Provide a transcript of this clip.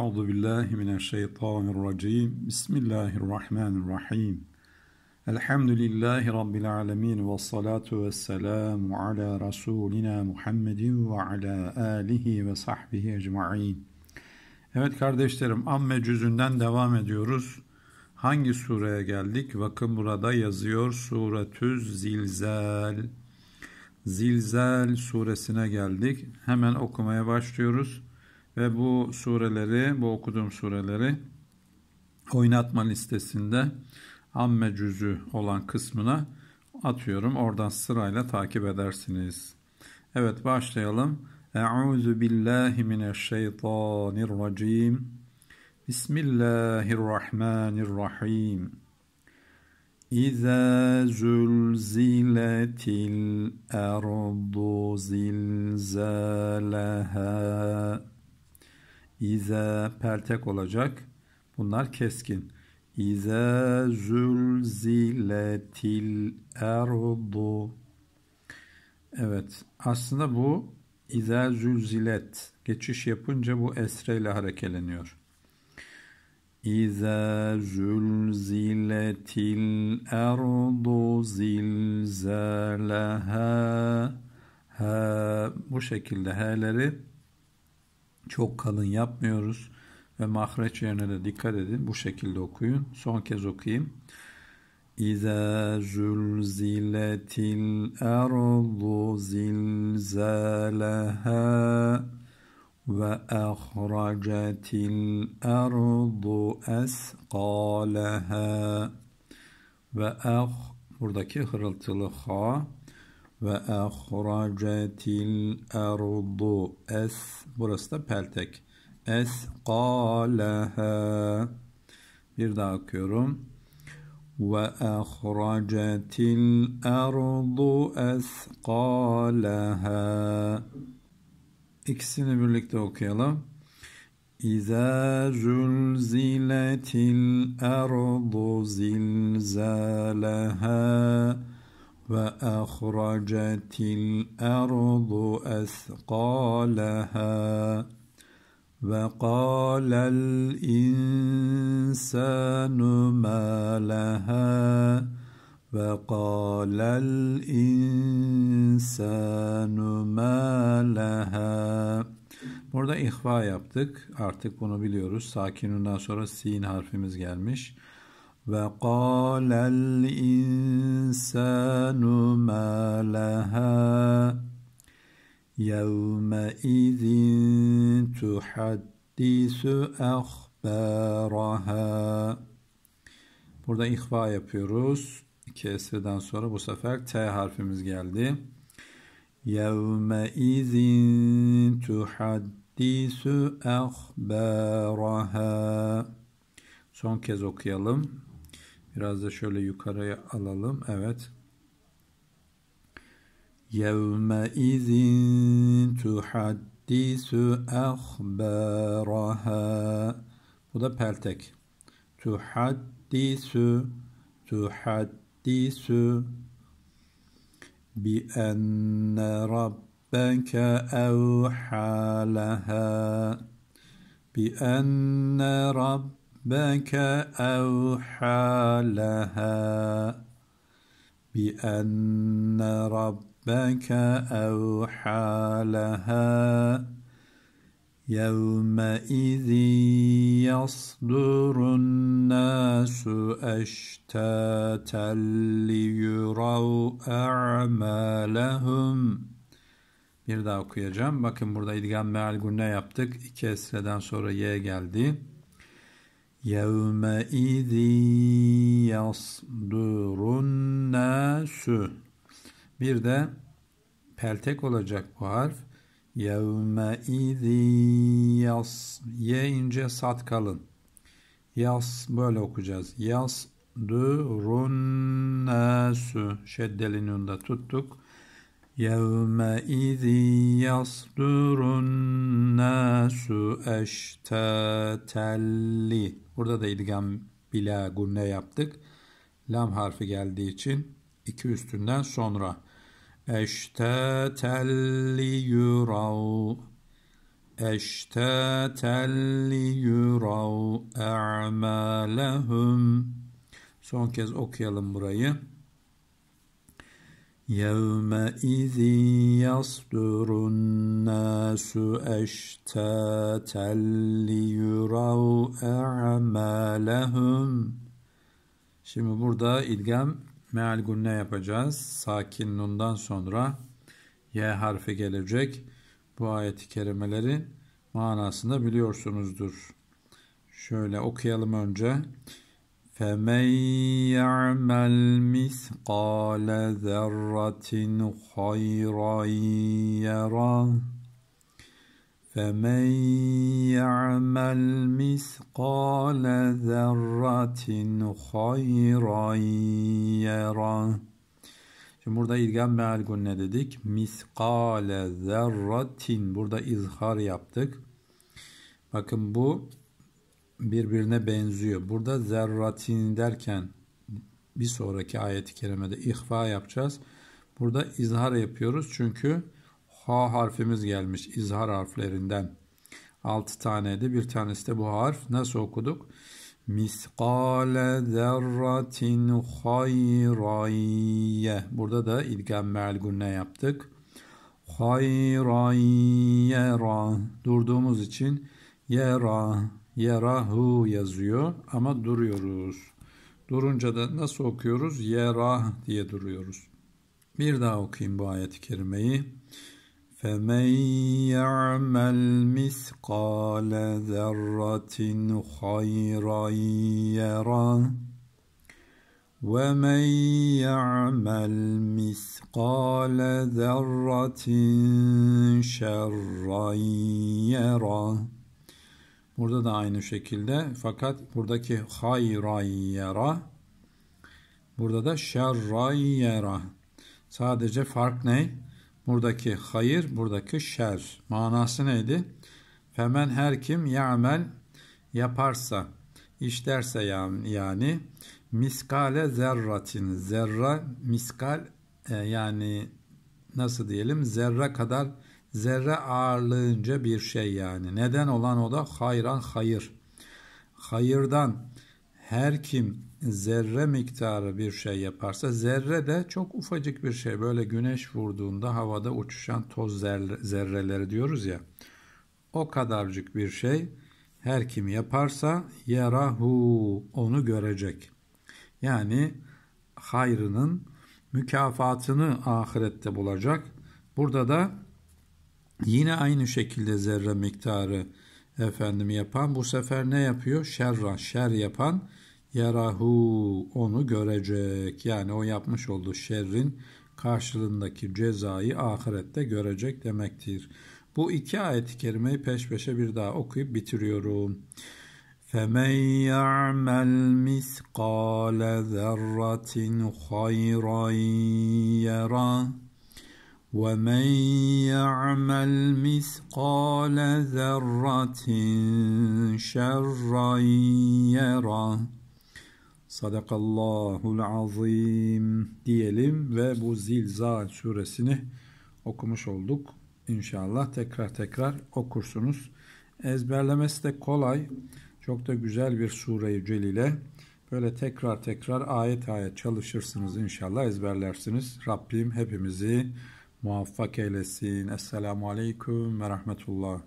Euzu billahi mineşşeytanirracim. Bismillahirrahmanirrahim. Elhamdülillahi rabbil alamin ve salatu vesselamu ala rasulina Muhammedin ve ala alihi ve sahbihi ecmaîn. Evet kardeşlerim Amme cüzünden devam ediyoruz. Hangi sureye geldik? Bakın burada yazıyor Suretüz Zilzal. Zilzal suresine geldik. Hemen okumaya başlıyoruz ve bu sureleri, bu okuduğum sureleri oynatma listesinde amme cüzü olan kısmına atıyorum. Oradan sırayla takip edersiniz. Evet başlayalım. Euzu billahi mineşşeytanirracim. Bismillahirrahmanirrahim. İza zulziletil erdu zilzalaha. İze peltek olacak. Bunlar keskin. İze zülziletil erdu. Evet. Aslında bu İze zülzilet. Geçiş yapınca bu esreyle harekeleniyor. İze zülziletil erdu zilzeleha. Ha, bu şekilde h'leri çok kalın yapmıyoruz ve mahreç yerine de dikkat edin. Bu şekilde okuyun. Son kez okuyayım. İza zulziletil erdu zilzalaha ve ahracatil erdu esqalaha ve ah buradaki hırıltılı ha ve وَاَخْرَجَتِ الْاَرْضُ Es Burası da peltek. Es قَالَهَا Bir daha okuyorum. وَاَخْرَجَتِ es اَسْقَالَهَا ikisini birlikte okuyalım. İza zülziletil erdu zilzaleha وأخرجت الأرض أثقالها وقال الإنسان ما لها وقال الإنسان ما لها Burada ihva yaptık. Artık bunu biliyoruz. Sakinundan sonra sin harfimiz gelmiş. وقال الإنسان ما لها يومئذ تحدث أخبارها Burada ihva yapıyoruz. İki esreden sonra bu sefer T harfimiz geldi. يَوْمَ اِذٍ تُحَدِّسُ اَخْبَارَهَا Son kez okuyalım. Biraz da şöyle yukarıya alalım. Evet. Yevme izin tuhaddisu ahbaraha. Bu da peltek. Tuhaddisu tuhaddisu bi enne rabbeke evhalaha bi enne rabbeke ربك أوحى لها بأن ربك أوحى لها يومئذ يصدر الناس أشتاتا ليروا أعمالهم Bir daha okuyacağım. Bakın burada idgam meal günne yaptık. İki esreden sonra y geldi. يَوْمَئِذٍ يَصْدُرُ النَّاسُ Bir de peltek olacak bu harf. يَوْمَئِذٍ yas Ye ince sat kalın. Yas böyle okuyacağız. Yas durun nasu şeddeli nunda tuttuk. Yevme izi yasdurun nasu telli. Burada da idgam bila gunne yaptık. Lam harfi geldiği için iki üstünden sonra. eşte Eştetelli yurav telli yurav e'malehum Son kez okuyalım burayı. يومئذ يصدر الناس اشتاتا ليروا اعمالهم Şimdi burada idgam meal gunne yapacağız. Sakin nundan sonra y harfi gelecek. Bu ayeti kerimelerin manasını biliyorsunuzdur. Şöyle okuyalım önce. فمن يعمل مثقال ذره خيرا يره فمن يعمل مثقال ذره خيرا يره Şimdi burada ilgen mealgun ne dedik? Miskale zerratin. Burada izhar yaptık. Bakın bu birbirine benziyor. Burada zerratin derken bir sonraki ayeti kerimede ihfa yapacağız. Burada izhar yapıyoruz çünkü ha harfimiz gelmiş izhar harflerinden. 6 taneydi. Bir tanesi de bu harf. Nasıl okuduk? Miskale zerratin hayrayye. Burada da idgam melgunne yaptık. Hayrayye ra. Durduğumuz için yera yerahu yazıyor ama duruyoruz. Durunca da nasıl okuyoruz? Yerah diye duruyoruz. Bir daha okuyayım bu ayet-i kerimeyi. فَمَنْ يَعْمَلْ مِثْقَالَ ذَرَّةٍ خَيْرًا يَرَهُ وَمَنْ يَعْمَلْ مِثْقَالَ ذَرَّةٍ شَرًّا يَرَهُ Burada da aynı şekilde fakat buradaki hayrayyera burada da şerrayyera. Sadece fark ne? Buradaki hayır, buradaki şer. Manası neydi? Femen her kim ya'mel yaparsa, işlerse yani miskale zerratin. Zerra miskal e, yani nasıl diyelim zerre kadar Zerre ağırlığınca bir şey yani. Neden olan o da hayran hayır. Hayırdan her kim zerre miktarı bir şey yaparsa zerre de çok ufacık bir şey. Böyle güneş vurduğunda havada uçuşan toz zerreleri diyoruz ya. O kadarcık bir şey her kim yaparsa yarahu onu görecek. Yani hayrının mükafatını ahirette bulacak. Burada da Yine aynı şekilde zerre miktarı efendim yapan bu sefer ne yapıyor? Şerra, şer yapan yarahu onu görecek. Yani o yapmış olduğu şerrin karşılığındaki cezayı ahirette görecek demektir. Bu iki ayet-i kerimeyi peş peşe bir daha okuyup bitiriyorum. فَمَنْ يَعْمَلْ مِثْقَالَ ذَرَّةٍ خَيْرًا يَرَهُ ومن يعمل مثقال ذره شرا يره Sadakallahu azim diyelim ve bu Zilzal suresini okumuş olduk. İnşallah tekrar tekrar okursunuz. Ezberlemesi de kolay. Çok da güzel bir sureyi celile. Böyle tekrar tekrar ayet ayet çalışırsınız inşallah ezberlersiniz. Rabbim hepimizi muvaffak eylesin. Esselamu Aleyküm ve Rahmetullah.